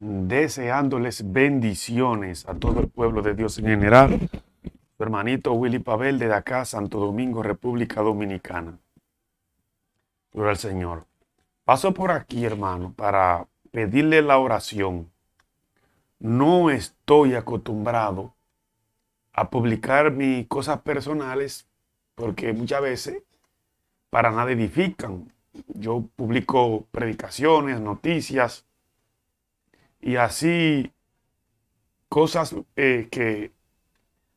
deseándoles bendiciones a todo el pueblo de Dios en general. hermanito Willy Pavel de acá, Santo Domingo, República Dominicana. Gloria al Señor. Paso por aquí, hermano, para pedirle la oración. No estoy acostumbrado a publicar mis cosas personales porque muchas veces para nada edifican. Yo publico predicaciones, noticias, y así cosas eh, que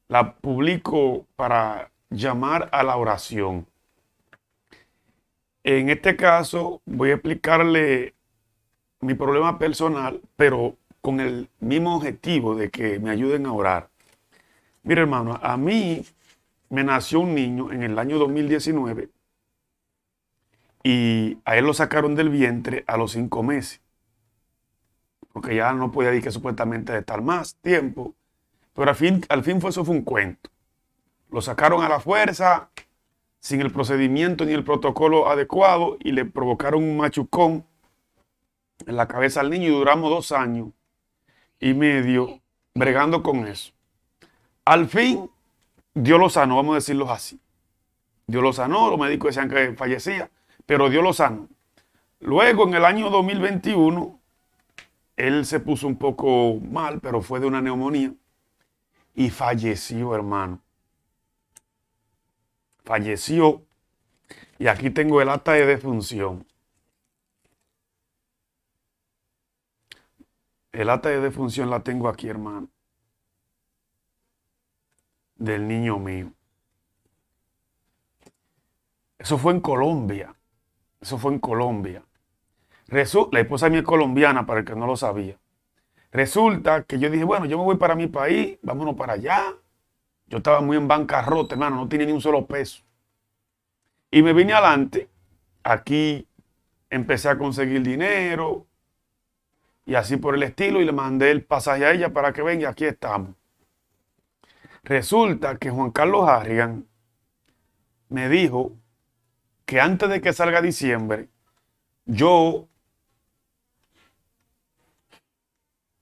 la publico para llamar a la oración. En este caso voy a explicarle mi problema personal, pero con el mismo objetivo de que me ayuden a orar. Mira hermano, a mí me nació un niño en el año 2019 y a él lo sacaron del vientre a los cinco meses porque ya no podía decir que supuestamente de estar más tiempo. Pero al fin, al fin fue, eso fue un cuento. Lo sacaron a la fuerza, sin el procedimiento ni el protocolo adecuado, y le provocaron un machucón en la cabeza al niño y duramos dos años y medio bregando con eso. Al fin, Dios lo sanó, vamos a decirlo así. Dios lo sanó, los médicos decían que fallecía, pero Dios lo sanó. Luego, en el año 2021, él se puso un poco mal, pero fue de una neumonía y falleció, hermano. Falleció. Y aquí tengo el acta de defunción. El acta de defunción la tengo aquí, hermano. Del niño mío. Eso fue en Colombia. Eso fue en Colombia la esposa mía es colombiana, para el que no lo sabía. Resulta que yo dije, bueno, yo me voy para mi país, vámonos para allá. Yo estaba muy en bancarrota, hermano, no tenía ni un solo peso. Y me vine adelante, aquí empecé a conseguir dinero y así por el estilo, y le mandé el pasaje a ella para que venga, aquí estamos. Resulta que Juan Carlos Harrigan me dijo que antes de que salga diciembre, yo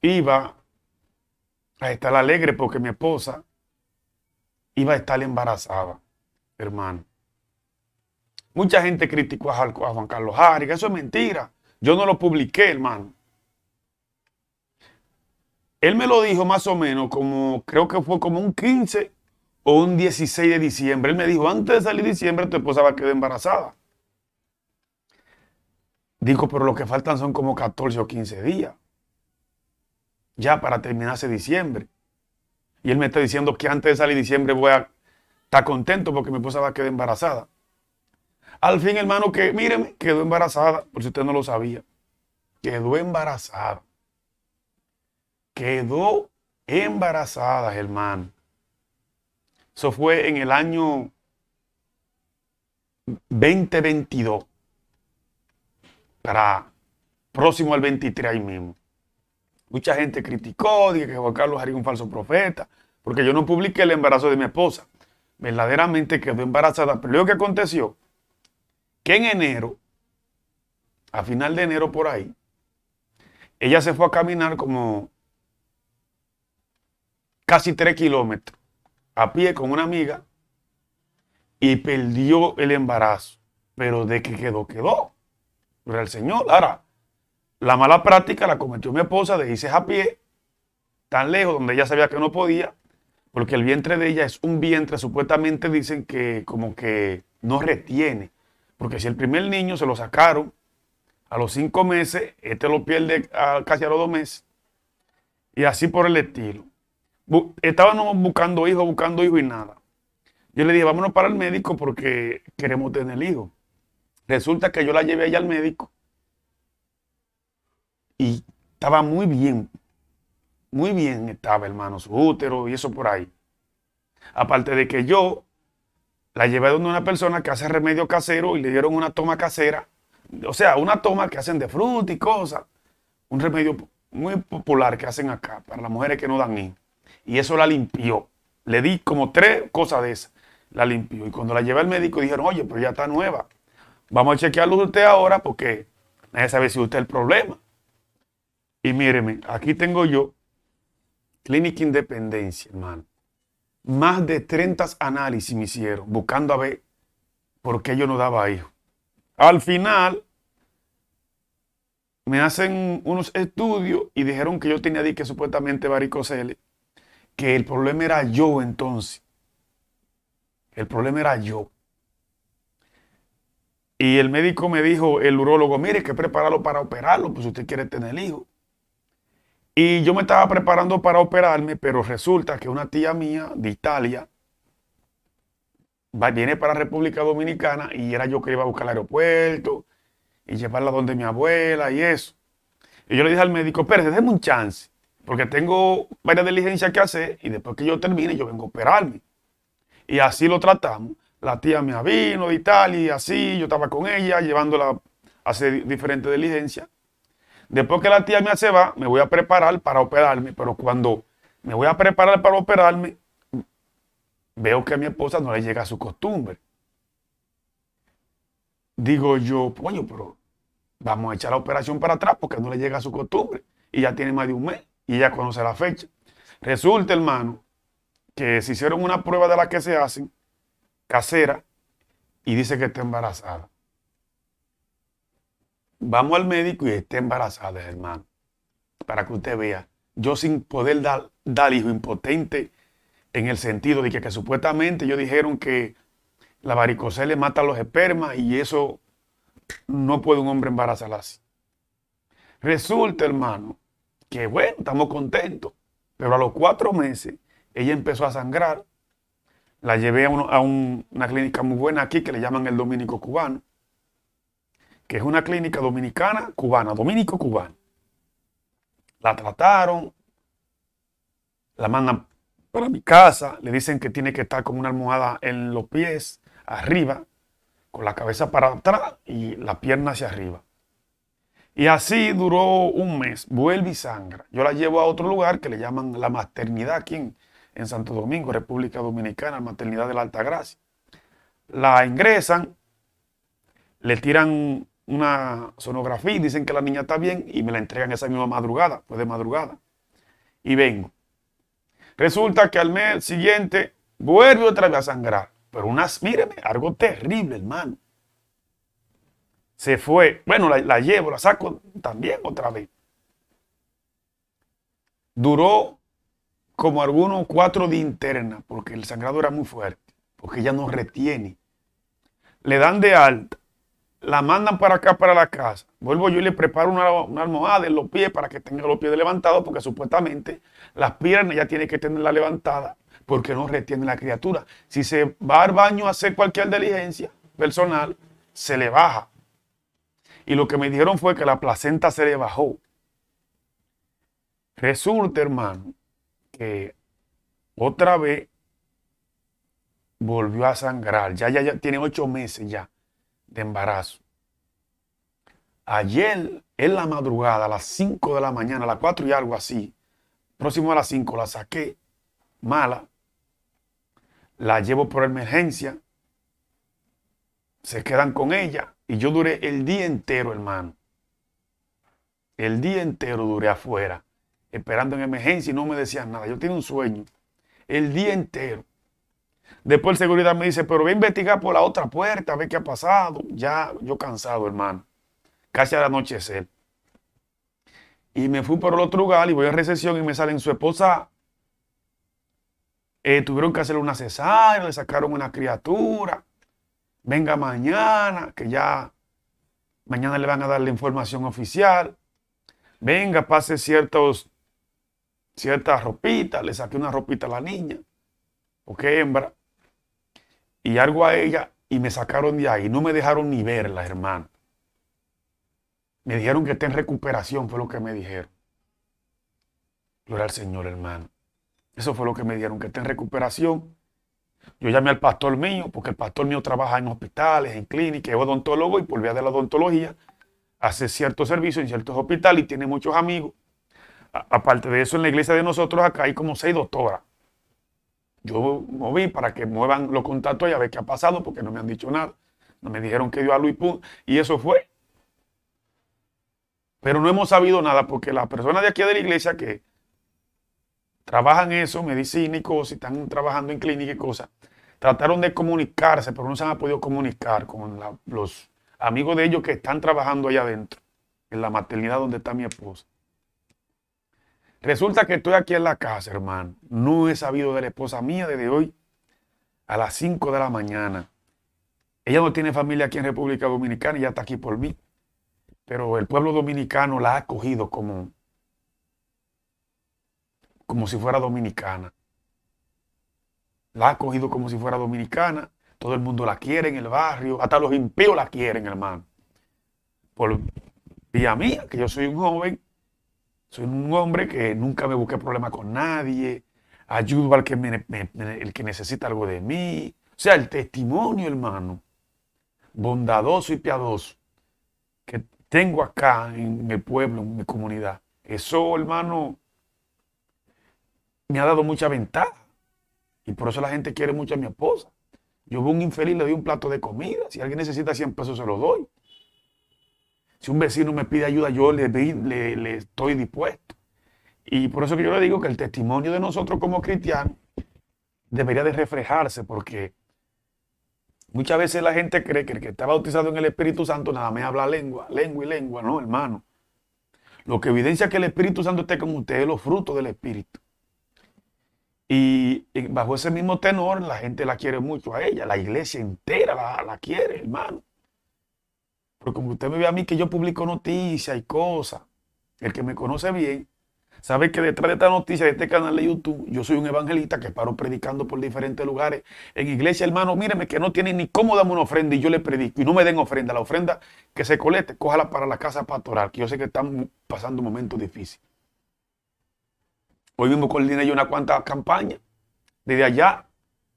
iba a estar alegre porque mi esposa iba a estar embarazada, hermano. Mucha gente criticó a Juan Carlos Harry, eso es mentira. Yo no lo publiqué, hermano. Él me lo dijo más o menos como, creo que fue como un 15 o un 16 de diciembre. Él me dijo, antes de salir diciembre tu esposa va a quedar embarazada. Dijo, pero lo que faltan son como 14 o 15 días ya para terminarse diciembre. Y él me está diciendo que antes de salir diciembre voy a estar contento porque mi esposa va a quedar embarazada. Al fin, hermano, que míreme quedó embarazada, por si usted no lo sabía. Quedó embarazada. Quedó embarazada, hermano. Eso fue en el año 2022. Para próximo al 23 ahí mismo. Mucha gente criticó, dije que Juan Carlos haría un falso profeta, porque yo no publiqué el embarazo de mi esposa. Verdaderamente quedó embarazada, pero lo que aconteció, que en enero, a final de enero por ahí, ella se fue a caminar como casi tres kilómetros a pie con una amiga y perdió el embarazo. Pero de que quedó, quedó. Pero el Señor, ahora, la mala práctica la cometió mi esposa de irse a pie, tan lejos, donde ella sabía que no podía, porque el vientre de ella es un vientre, supuestamente dicen que como que no retiene, porque si el primer niño se lo sacaron a los cinco meses, este lo pierde casi a los dos meses, y así por el estilo. Estábamos buscando hijos, buscando hijos y nada. Yo le dije, vámonos para el médico porque queremos tener hijo. Resulta que yo la llevé allá al médico y estaba muy bien, muy bien estaba, hermano, su útero y eso por ahí. Aparte de que yo la llevé donde una persona que hace remedio casero y le dieron una toma casera. O sea, una toma que hacen de fruta y cosas. Un remedio muy popular que hacen acá para las mujeres que no dan ni. Y eso la limpió. Le di como tres cosas de esas. La limpió. Y cuando la llevé al médico dijeron, oye, pero ya está nueva. Vamos a chequearlo usted ahora porque nadie sabe si usted es el problema. Y míreme, aquí tengo yo Clínica Independencia, hermano. Más de 30 análisis me hicieron, buscando a ver por qué yo no daba hijos. Al final, me hacen unos estudios y dijeron que yo tenía dique supuestamente varicocele, que el problema era yo entonces. El problema era yo. Y el médico me dijo, el urólogo, mire, hay que prepararlo para operarlo, pues usted quiere tener hijo. Y yo me estaba preparando para operarme, pero resulta que una tía mía de Italia viene para República Dominicana y era yo que iba a buscar el aeropuerto y llevarla donde mi abuela y eso. Y yo le dije al médico, pero déjeme un chance, porque tengo varias diligencias que hacer y después que yo termine yo vengo a operarme. Y así lo tratamos. La tía me vino de Italia y así, yo estaba con ella llevándola a hacer diferentes diligencias. Después que la tía me se va, me voy a preparar para operarme, pero cuando me voy a preparar para operarme, veo que a mi esposa no le llega a su costumbre. Digo yo, coño, pero vamos a echar la operación para atrás porque no le llega a su costumbre. Y ya tiene más de un mes y ya conoce la fecha. Resulta, hermano, que se hicieron una prueba de la que se hacen, casera, y dice que está embarazada vamos al médico y esté embarazada, hermano, para que usted vea. Yo sin poder dar, dar hijo impotente, en el sentido de que, supuestamente ellos dijeron que la le mata los espermas y eso no puede un hombre embarazar así. Resulta, hermano, que bueno, estamos contentos, pero a los cuatro meses ella empezó a sangrar. La llevé a, una clínica muy buena aquí que le llaman el Dominico Cubano que es una clínica dominicana, cubana, dominico-cubana. La trataron, la mandan para mi casa, le dicen que tiene que estar con una almohada en los pies, arriba, con la cabeza para atrás y la pierna hacia arriba. Y así duró un mes, vuelve y sangra. Yo la llevo a otro lugar que le llaman la maternidad aquí en, Santo Domingo, República Dominicana, la maternidad de la Alta Gracia. La ingresan, le tiran una sonografía y dicen que la niña está bien y me la entregan esa misma madrugada, fue de madrugada. Y vengo. Resulta que al mes siguiente vuelve otra vez a sangrar. Pero unas, míreme, algo terrible, hermano. Se fue. Bueno, la, llevo, la saco también otra vez. Duró como algunos cuatro días interna, porque el sangrado era muy fuerte, porque ella no retiene. Le dan de alta la mandan para acá, para la casa. Vuelvo yo y le preparo una, almohada en los pies para que tenga los pies levantados, porque supuestamente las piernas ya tiene que tenerla levantada, porque no retiene la criatura. Si se va al baño a hacer cualquier diligencia personal, se le baja. Y lo que me dijeron fue que la placenta se le bajó. Resulta, hermano, que otra vez volvió a sangrar. Ya, ya, ya tiene ocho meses ya de embarazo. Ayer, en la madrugada, a las 5 de la mañana, a las 4 y algo así, próximo a las 5, la saqué mala, la llevo por emergencia, se quedan con ella y yo duré el día entero, hermano. El día entero duré afuera, esperando en emergencia y no me decían nada. Yo tenía un sueño el día entero. Después el seguridad me dice, pero voy a investigar por la otra puerta, a ver qué ha pasado. Ya, yo cansado, hermano. Casi al anochecer. Y me fui por el otro lugar y voy a recesión y me salen su esposa. Eh, tuvieron que hacer una cesárea, le sacaron una criatura. Venga mañana, que ya mañana le van a dar la información oficial. Venga, pase ciertos, ciertas ropitas. Le saqué una ropita a la niña, porque hembra y algo a ella y me sacaron de ahí. No me dejaron ni verla, hermano. Me dijeron que está en recuperación, fue lo que me dijeron. Gloria al Señor, hermano. Eso fue lo que me dijeron, que está en recuperación. Yo llamé al pastor mío, porque el pastor mío trabaja en hospitales, en clínicas, es odontólogo y por vía de la odontología hace ciertos servicios en ciertos hospitales y tiene muchos amigos. aparte de eso, en la iglesia de nosotros acá hay como seis doctoras. Yo moví para que muevan los contactos y a ver qué ha pasado, porque no me han dicho nada. No me dijeron que dio a Luis Pun y eso fue. Pero no hemos sabido nada porque las personas de aquí de la iglesia que trabajan eso, medicina y cosas, están trabajando en clínica y cosas, trataron de comunicarse, pero no se han podido comunicar con los amigos de ellos que están trabajando allá adentro, en la maternidad donde está mi esposa. Resulta que estoy aquí en la casa, hermano. No he sabido de la esposa mía desde hoy a las 5 de la mañana. Ella no tiene familia aquí en República Dominicana y ya está aquí por mí. Pero el pueblo dominicano la ha acogido como, como si fuera dominicana. La ha acogido como si fuera dominicana. Todo el mundo la quiere en el barrio. Hasta los impíos la quieren, hermano. Por vía mía, que yo soy un joven soy un hombre que nunca me busqué problema con nadie, ayudo al que, el que necesita algo de mí. O sea, el testimonio, hermano, bondadoso y piadoso que tengo acá en el pueblo, en mi comunidad, eso, hermano, me ha dado mucha ventaja. Y por eso la gente quiere mucho a mi esposa. Yo a un infeliz, le doy un plato de comida. Si alguien necesita 100 pesos, se lo doy. Si un vecino me pide ayuda, yo le, estoy dispuesto. Y por eso que yo le digo que el testimonio de nosotros como cristianos debería de reflejarse, porque muchas veces la gente cree que el que está bautizado en el Espíritu Santo nada más habla lengua, lengua y lengua, no, hermano. Lo que evidencia que el Espíritu Santo esté con usted es los frutos del Espíritu. Y bajo ese mismo tenor, la gente la quiere mucho a ella, la iglesia entera la quiere, hermano. Porque como usted me ve a mí que yo publico noticias y cosas, el que me conoce bien, sabe que detrás de esta noticia, de este canal de YouTube, yo soy un evangelista que paro predicando por diferentes lugares. En iglesia, hermano, míreme que no tienen ni cómo darme una ofrenda y yo le predico. Y no me den ofrenda, la ofrenda que se colete, cójala para la casa pastoral, que yo sé que están pasando momentos difíciles. Hoy mismo coordiné yo una cuanta campaña desde allá,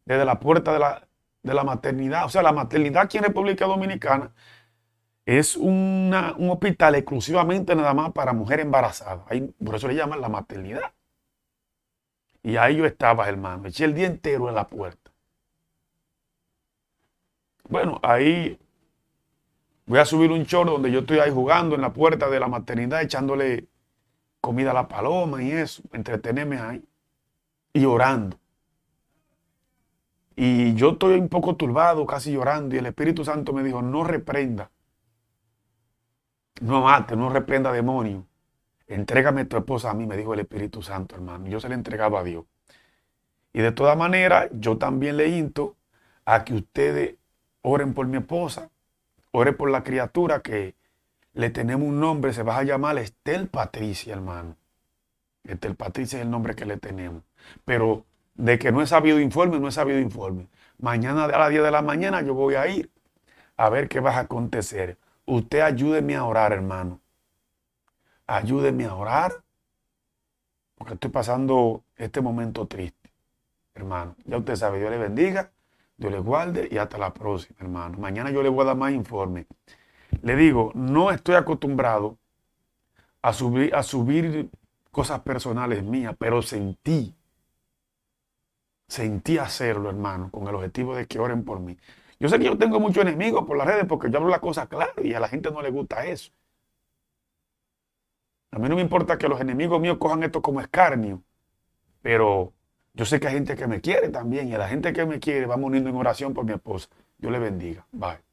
desde la puerta de la, de la maternidad. O sea, la maternidad aquí en República Dominicana es un hospital exclusivamente nada más para mujeres embarazadas. Ahí, por eso le llaman la maternidad. Y ahí yo estaba, hermano. Eché el día entero en la puerta. Bueno, ahí voy a subir un chorro donde yo estoy ahí jugando en la puerta de la maternidad, echándole comida a la paloma y eso, entretenerme ahí y orando. Y yo estoy un poco turbado, casi llorando, y el Espíritu Santo me dijo, no reprenda no mate, no reprenda demonio. Entrégame tu esposa a mí, me dijo el Espíritu Santo, hermano. Yo se la entregaba a Dios. Y de todas manera, yo también le into a que ustedes oren por mi esposa, oren por la criatura que le tenemos un nombre, se va a llamar Estel Patricia, hermano. Estel Patricia es el nombre que le tenemos. Pero de que no he sabido informe, no he sabido informe. Mañana a las 10 de la mañana yo voy a ir a ver qué va a acontecer. Usted ayúdeme a orar, hermano. Ayúdeme a orar, porque estoy pasando este momento triste, hermano. Ya usted sabe, Dios le bendiga, Dios le guarde y hasta la próxima, hermano. Mañana yo le voy a dar más informe. Le digo, no estoy acostumbrado a subir, a subir cosas personales mías, pero sentí, sentí hacerlo, hermano, con el objetivo de que oren por mí. Yo sé que yo tengo muchos enemigos por las redes porque yo hablo las cosas claras y a la gente no le gusta eso. A mí no me importa que los enemigos míos cojan esto como escarnio, pero yo sé que hay gente que me quiere también y a la gente que me quiere vamos uniendo en oración por mi esposa. Dios le bendiga. Bye.